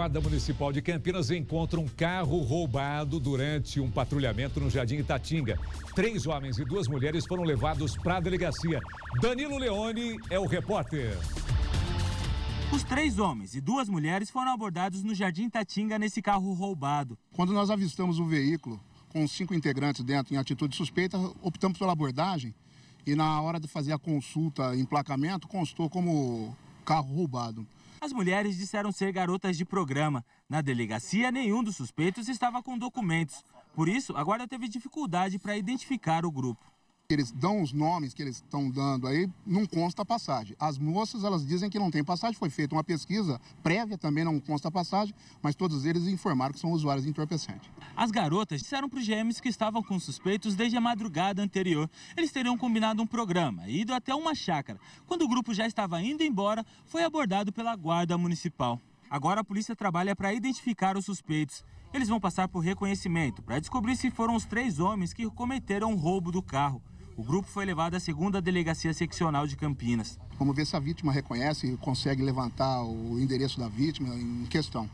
Guarda Municipal de Campinas encontra um carro roubado durante um patrulhamento no Jardim Itatinga. Três homens e duas mulheres foram levados para a delegacia. Danilo Leone é o repórter. Os três homens e duas mulheres foram abordados no Jardim Itatinga nesse carro roubado. Quando nós avistamos o veículo com cinco integrantes dentro em atitude suspeita, optamos pela abordagem e na hora de fazer a consulta, emplacamento, constou como carro roubado. As mulheres disseram ser garotas de programa. Na delegacia, nenhum dos suspeitos estava com documentos. Por isso, a guarda teve dificuldade para identificar o grupo que eles dão os nomes que eles estão dando aí, não consta passagem. As moças, elas dizem que não tem passagem, foi feita uma pesquisa prévia, também não consta passagem, mas todos eles informaram que são usuários de entorpecente. As garotas disseram para os gêmeos que estavam com suspeitos desde a madrugada anterior. Eles teriam combinado um programa e ido até uma chácara. Quando o grupo já estava indo embora, foi abordado pela guarda municipal. Agora a polícia trabalha para identificar os suspeitos. Eles vão passar por reconhecimento para descobrir se foram os três homens que cometeram o roubo do carro. O grupo foi levado à segunda delegacia seccional de Campinas. Vamos ver se a vítima reconhece e consegue levantar o endereço da vítima em questão.